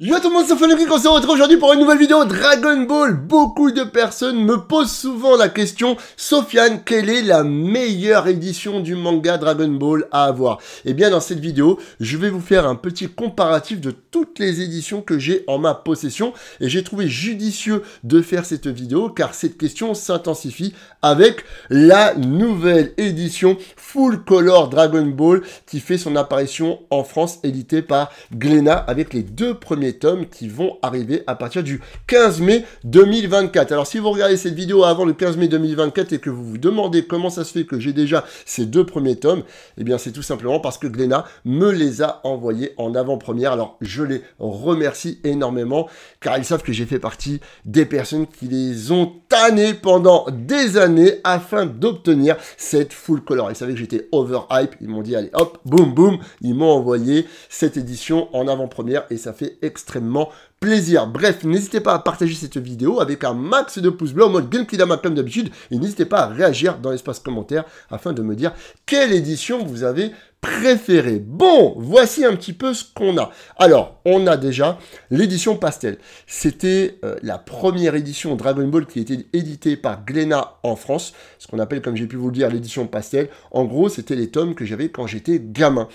Yo tout le monde, c'est Funky, on se retrouve aujourd'hui pour une nouvelle vidéo Dragon Ball. Beaucoup de personnes me posent souvent la question, Sofiane, quelle est la meilleure édition du manga Dragon Ball à avoir Et eh bien, dans cette vidéo, je vais vous faire un petit comparatif de toutes les éditions que j'ai en ma possession. Et j'ai trouvé judicieux de faire cette vidéo, car cette question s'intensifie avec la nouvelle édition Full Color Dragon Ball, qui fait son apparition en France, éditée par Glénat, avec les deux premiers tomes qui vont arriver à partir du 15 mai 2024. Alors si vous regardez cette vidéo avant le 15 mai 2024 et que vous vous demandez comment ça se fait que j'ai déjà ces deux premiers tomes, et eh bien c'est tout simplement parce que Glenna me les a envoyés en avant-première. Alors je les remercie énormément car ils savent que j'ai fait partie des personnes qui les ont tannés pendant des années afin d'obtenir cette full color. Ils savaient que j'étais over hype, ils m'ont dit allez hop, boum boum, ils m'ont envoyé cette édition en avant-première et ça fait extrêmement plaisir. Bref, n'hésitez pas à partager cette vidéo avec un max de pouces bleus en mode plus Dama comme d'habitude et n'hésitez pas à réagir dans l'espace commentaire afin de me dire quelle édition vous avez préférée. Bon, voici un petit peu ce qu'on a. Alors, on a déjà l'édition pastel. C'était euh, la première édition Dragon Ball qui était été éditée par Glénat en France, ce qu'on appelle, comme j'ai pu vous le dire, l'édition pastel. En gros, c'était les tomes que j'avais quand j'étais gamin.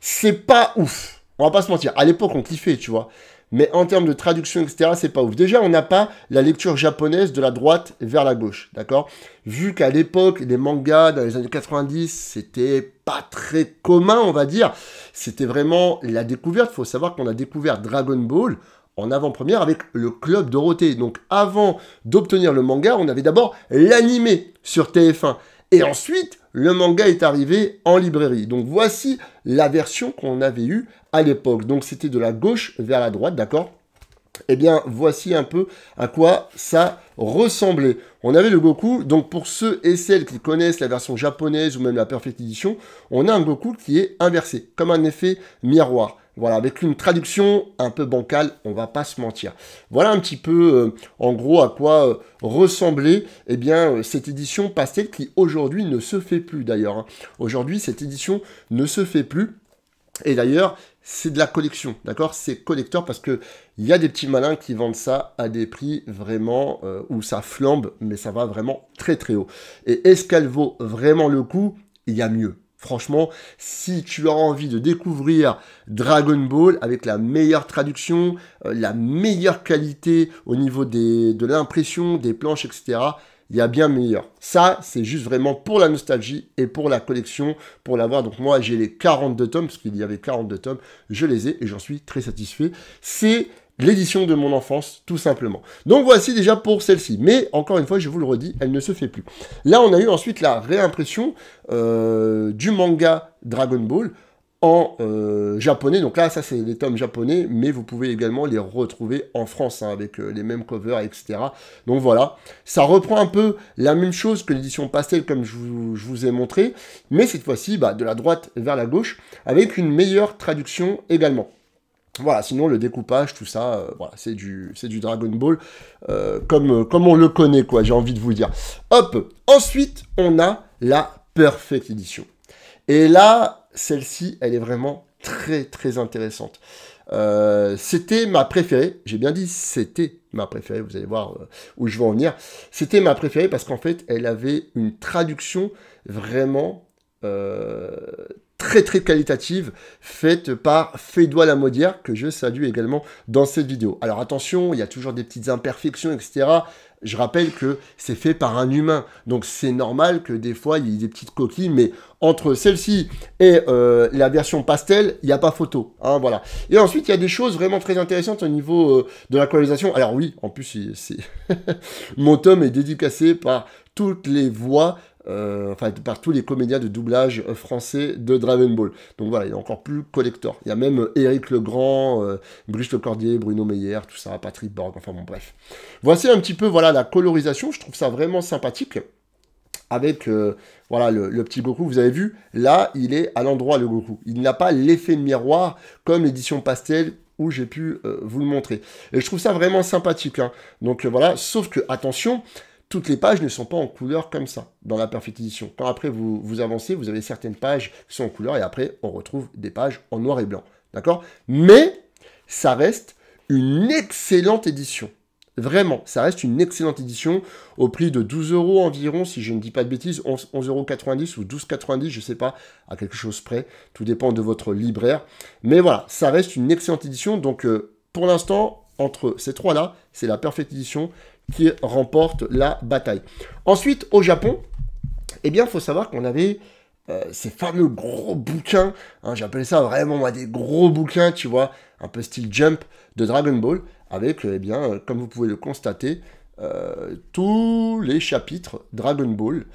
C'est pas ouf on va pas se mentir. À l'époque, on kiffait, tu vois. Mais en termes de traduction, etc., c'est pas ouf. Déjà, on n'a pas la lecture japonaise de la droite vers la gauche, d'accord Vu qu'à l'époque, les mangas dans les années 90, c'était pas très commun, on va dire. C'était vraiment la découverte. Il Faut savoir qu'on a découvert Dragon Ball en avant-première avec le Club Dorothée. Donc, avant d'obtenir le manga, on avait d'abord l'animé sur TF1. Et ensuite, le manga est arrivé en librairie. Donc voici la version qu'on avait eue à l'époque. Donc c'était de la gauche vers la droite, d'accord eh bien, voici un peu à quoi ça ressemblait. On avait le Goku, donc pour ceux et celles qui connaissent la version japonaise ou même la Perfect Edition, on a un Goku qui est inversé, comme un effet miroir. Voilà, avec une traduction un peu bancale, on va pas se mentir. Voilà un petit peu, euh, en gros, à quoi euh, ressemblait eh bien, euh, cette édition pastel qui aujourd'hui ne se fait plus d'ailleurs. Hein. Aujourd'hui, cette édition ne se fait plus. Et d'ailleurs, c'est de la collection, d'accord C'est collecteur parce que y a des petits malins qui vendent ça à des prix vraiment où ça flambe, mais ça va vraiment très très haut. Et est-ce qu'elle vaut vraiment le coup Il y a mieux. Franchement, si tu as envie de découvrir Dragon Ball avec la meilleure traduction, euh, la meilleure qualité au niveau des, de l'impression, des planches, etc., il y a bien meilleur. Ça, c'est juste vraiment pour la nostalgie et pour la collection, pour l'avoir. Donc moi, j'ai les 42 tomes, parce qu'il y avait 42 tomes, je les ai et j'en suis très satisfait. C'est l'édition de mon enfance, tout simplement. Donc voici déjà pour celle-ci. Mais encore une fois, je vous le redis, elle ne se fait plus. Là, on a eu ensuite la réimpression euh, du manga Dragon Ball en euh, japonais. Donc là, ça, c'est les tomes japonais, mais vous pouvez également les retrouver en France, hein, avec euh, les mêmes covers, etc. Donc voilà, ça reprend un peu la même chose que l'édition pastel, comme je vous, je vous, ai montré, mais cette fois-ci, bah, de la droite vers la gauche, avec une meilleure traduction également. Voilà, sinon le découpage, tout ça, euh, voilà, c'est du, c'est du Dragon Ball euh, comme, euh, comme on le connaît, quoi, j'ai envie de vous dire. Hop, ensuite, on a la Perfect Edition. Et là, celle-ci, elle est vraiment très, très intéressante. c'était ma préférée, j'ai bien dit c'était ma préférée, vous allez voir où je vais en venir. C'était ma préférée parce qu'en fait, elle avait une traduction vraiment très qualitative faite par Fédois Lamodière que je salue également dans cette vidéo. Alors attention, il y a toujours des petites imperfections, etc. Je rappelle que c'est fait par un humain, donc c'est normal que des fois il y ait des petites coquilles, mais entre celle-ci et euh, la version pastel, il n'y a pas photo. Hein, voilà. Et ensuite, il y a des choses vraiment très intéressantes au niveau euh, de la colonisation. Alors oui, en plus, mon tome est dédicacé par toutes les voix euh, enfin par tous les comédiens de doublage français de Dragon Ball. Donc voilà, il a encore plus collector. Il y a même euh, Éric Legrand, euh, Brice Lecordier, Bruno Meyer, tout ça, Patrick Borg, enfin bon bref. Voici un petit peu voilà la colorisation, je trouve ça vraiment sympathique. Avec euh, voilà le, petit Goku, vous avez vu, là il est à l'endroit le Goku. Il n'a pas l'effet de miroir comme l'édition pastel où j'ai pu vous le montrer. Et je trouve ça vraiment sympathique. Hein. Donc voilà, sauf que attention, toutes les pages ne sont pas en couleur comme ça dans la edition. Quand après vous, avancez, vous avez certaines pages qui sont en couleur et après on retrouve des pages en noir et blanc. D'accord Mais ça reste une excellente édition. Vraiment, ça reste une excellente édition au prix de 12 euros environ, si je ne dis pas de bêtises, 11,90 euros ou 12,90, je ne sais pas, à quelque chose près. Tout dépend de votre libraire. Mais voilà, ça reste une excellente édition. Donc euh, pour l'instant, entre ces trois-là, c'est la Perfect Edition qui remporte la bataille. Ensuite, au Japon, eh bien, faut savoir qu'on avait euh, ces fameux gros bouquins, J'appelais hein, j'appelle ça vraiment des gros bouquins, tu vois, un peu style Jump de Dragon Ball, avec, euh, eh bien, euh, comme vous pouvez le constater, tous les chapitres Dragon Ball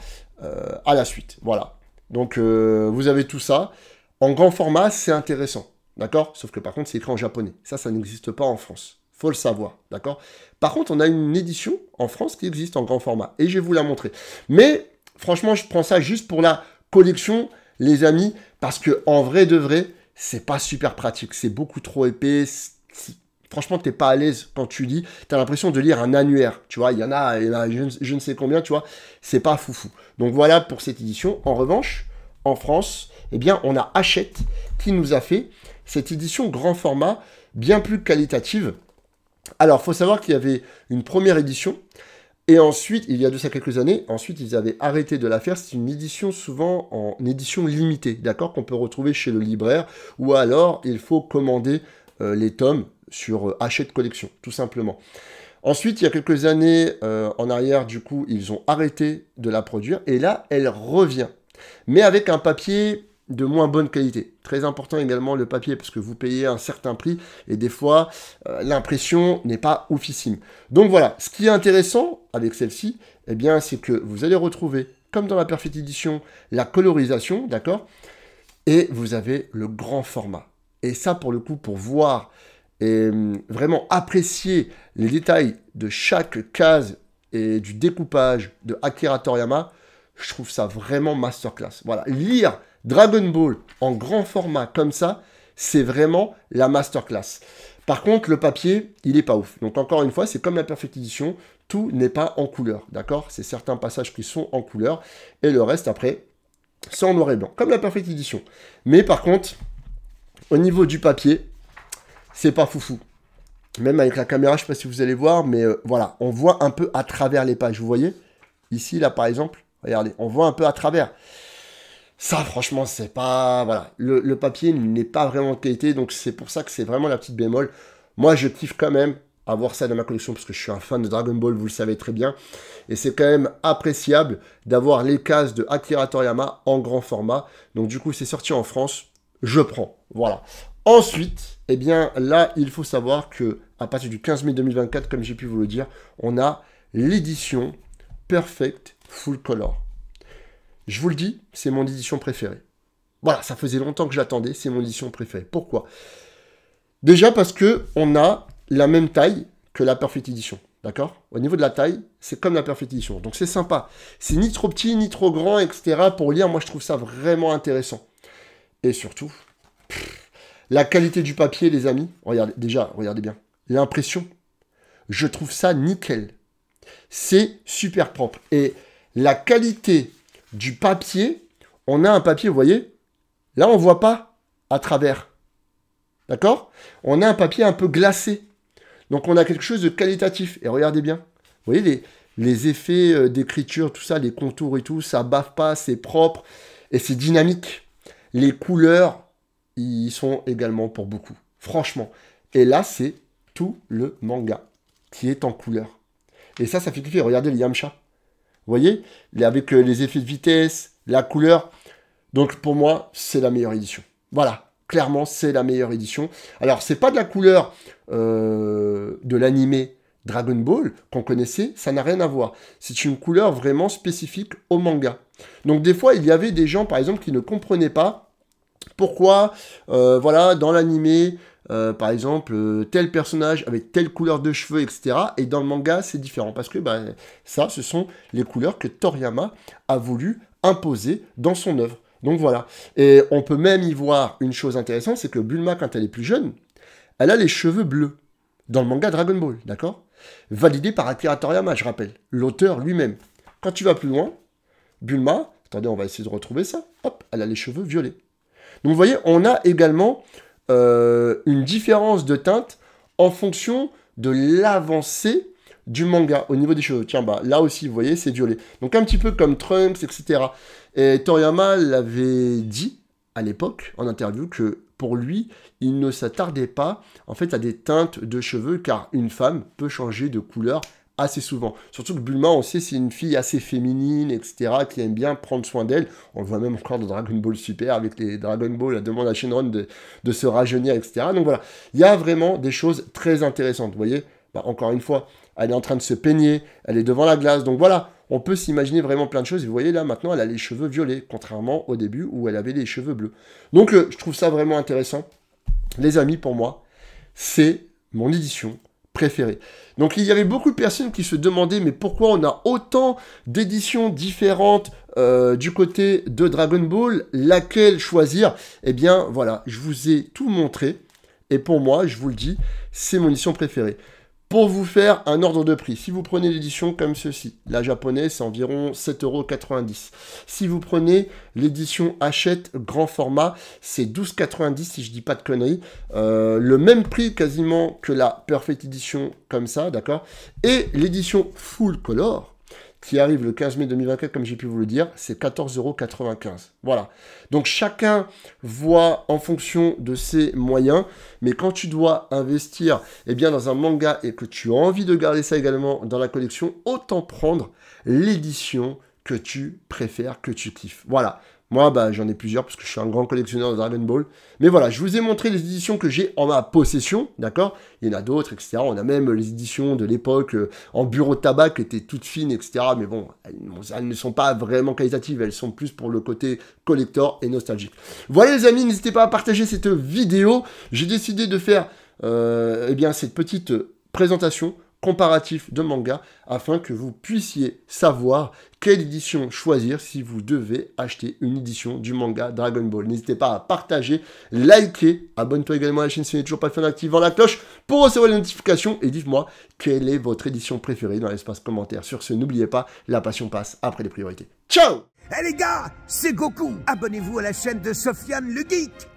à la suite. Voilà. Donc, vous avez tout ça. En grand format, c'est intéressant. D'accord Sauf que par contre, c'est écrit en japonais. Ça, ça n'existe pas en France faut le savoir, d'accord Par contre, on a une édition en France qui existe en grand format, et je vais vous la montrer. Mais franchement, je prends ça juste pour la collection, les amis, parce que en vrai de vrai, c'est pas super pratique, c'est beaucoup trop épais. Franchement, t'es pas à l'aise quand tu lis. T'as l'impression de lire un annuaire, tu vois. Il y en a, je, ne, je, ne sais combien, tu vois. C'est pas foufou. Donc voilà pour cette édition. En revanche, en France, eh bien, on a Hachette qui nous a fait cette édition grand format, bien plus qualitative. Alors, faut savoir qu'il y avait une première édition. Et ensuite, il y a de ça quelques années, ensuite ils avaient arrêté de la faire. C'est une édition souvent en édition limitée, d'accord, qu'on peut retrouver chez le libraire, ou alors il faut commander euh, les tomes sur euh, de collection, tout simplement. Ensuite, il y a quelques années euh, en arrière, du coup, ils ont arrêté de la produire, et là, elle revient, mais avec un papier de moins bonne qualité. Très important également le papier parce que vous payez un certain prix et des fois euh, l'impression n'est pas oufissime. Donc voilà, ce qui est intéressant avec celle-ci, eh bien c'est que vous allez retrouver comme dans la Perfect Edition la colorisation, d'accord Et vous avez le grand format. Et ça pour le coup pour voir et mm, vraiment apprécier les détails de chaque case et du découpage de Akira Toriyama, je trouve ça vraiment masterclass. Voilà, lire Dragon Ball en grand format comme ça, c'est vraiment la masterclass. Par contre, le papier, il est pas ouf. Donc encore une fois, c'est comme la Perfect Edition, tout n'est pas en couleur, d'accord C'est certains passages qui sont en couleur, et le reste après, c'est en noir et blanc, comme la Perfect Edition. Mais par contre, au niveau du papier, c'est pas foufou. Même avec la caméra, je sais pas si vous allez voir, mais euh, voilà, on voit un peu à travers les pages, vous voyez Ici, là, par exemple, regardez, on voit un peu à travers. Ça, franchement, c'est pas. Voilà. Le, papier n'est pas vraiment de qualité, donc c'est pour ça que c'est vraiment la petite bémol. Moi, je kiffe quand même avoir ça dans ma collection parce que je suis un fan de Dragon Ball, vous le savez très bien. Et c'est quand même appréciable d'avoir les cases de Akira Toriyama en grand format. Donc, du coup, c'est sorti en France. Je prends. Voilà. Ensuite, eh bien, là, il faut savoir que à partir du 15 mai 2024, comme j'ai pu vous le dire, on a l'édition Perfect Full Color. Je vous le dis, c'est mon édition préférée. Voilà, ça faisait longtemps que j'attendais, c'est mon édition préférée. Pourquoi Déjà parce que on a la même taille que la Perfect Edition. D'accord Au niveau de la taille, c'est comme la Perfect Edition. Donc c'est sympa. C'est ni trop petit, ni trop grand, etc. Pour lire, moi je trouve ça vraiment intéressant. Et surtout, la qualité du papier, les amis. Regardez, déjà, regardez bien. L'impression. Je trouve ça nickel. C'est super propre. Et la qualité du papier, on a un papier, vous voyez Là, on ne voit pas à travers. D'accord On a un papier un peu glacé. Donc, on a quelque chose de qualitatif. Et regardez bien. Vous voyez les, effets euh, d'écriture, tout ça, les contours et tout, ça bave pas, c'est propre et c'est dynamique. Les couleurs, ils sont également pour beaucoup. Franchement. Et là, c'est tout le manga qui est en couleur. Et ça, ça fait kiffer. Regardez le Yamcha. Vous voyez Avec euh, les effets de vitesse, la couleur. Donc pour moi, c'est la meilleure édition. Voilà, clairement, c'est la meilleure édition. Alors, c'est pas de la couleur euh, de l'animé Dragon Ball qu'on connaissait, ça n'a rien à voir. C'est une couleur vraiment spécifique au manga. Donc des fois, il y avait des gens, par exemple, qui ne comprenaient pas pourquoi, euh, voilà, dans l'animé, euh, par exemple, euh, tel personnage avec telle couleur de cheveux, etc. Et dans le manga, c'est différent parce que bah, ça, ce sont les couleurs que Toriyama a voulu imposer dans son œuvre. Donc voilà. Et on peut même y voir une chose intéressante, c'est que Bulma, quand elle est plus jeune, elle a les cheveux bleus dans le manga Dragon Ball, d'accord Validé par Akira Toriyama, je rappelle, l'auteur lui-même. Quand tu vas plus loin, Bulma, attendez, on va essayer de retrouver ça, hop, elle a les cheveux violets. Donc vous voyez, on a également euh, une différence de teinte en fonction de l'avancée du manga au niveau des cheveux. Tiens, bah là aussi, vous voyez, c'est violet. Donc un petit peu comme Trunks, etc. Et Toriyama l'avait dit à l'époque en interview que pour lui, il ne s'attardait pas en fait à des teintes de cheveux car une femme peut changer de couleur assez souvent. Surtout que Bulma, on sait, c'est une fille assez féminine, etc., qui aime bien prendre soin d'elle. On le voit même encore dans Dragon Ball Super, avec les Dragon Ball, la demande à Shenron de, se rajeunir, etc. Donc voilà, il y a vraiment des choses très intéressantes, vous voyez bah, Encore une fois, elle est en train de se peigner, elle est devant la glace, donc voilà on peut s'imaginer vraiment plein de choses. Vous voyez là, maintenant, elle a les cheveux violets, contrairement au début où elle avait les cheveux bleus. Donc, euh, je trouve ça vraiment intéressant. Les amis, pour moi, c'est mon édition préféré. Donc il y avait beaucoup de personnes qui se demandaient mais pourquoi on a autant d'éditions différentes euh, du côté de Dragon Ball, laquelle choisir Eh bien voilà, je vous ai tout montré et pour moi, je vous le dis, c'est mon édition préférée. Pour vous faire un ordre de prix, si vous prenez l'édition comme ceci, la japonaise c'est environ 7,90€. Si vous prenez l'édition Hachette grand format, c'est 12,90€ si je dis pas de conneries. Euh, le même prix quasiment que la Perfect Edition comme ça, d'accord Et l'édition full color, qui arrive le 15 mai 2024, comme j'ai pu vous le dire, c'est 14,95€. Voilà. Donc chacun voit en fonction de ses moyens, mais quand tu dois investir eh bien, dans un manga et que tu as envie de garder ça également dans la collection, autant prendre l'édition que tu préfères, que tu kiffes. Voilà. Moi, bah, j'en ai plusieurs parce que je suis un grand collectionneur de Dragon Ball. Mais voilà, je vous ai montré les éditions que j'ai en ma possession, d'accord Il y en a d'autres, etc. On a même les éditions de l'époque euh, en bureau de tabac qui étaient toutes fines, etc. Mais bon, elles, ne sont pas vraiment qualitatives, elles sont plus pour le côté collector et nostalgique. Voilà les amis, n'hésitez pas à partager cette vidéo. J'ai décidé de faire euh, eh bien, cette petite euh, présentation comparatif de manga afin que vous puissiez savoir quelle édition choisir si vous devez acheter une édition du manga Dragon Ball. N'hésitez pas à partager, liker, abonne-toi également à la chaîne si tu n'êtes toujours pas en activant la cloche pour recevoir les notifications et dites-moi quelle est votre édition préférée dans l'espace commentaire. Sur ce, n'oubliez pas, la passion passe après les priorités. Ciao Eh les gars, c'est Goku Abonnez-vous à la chaîne de Sofiane le Geek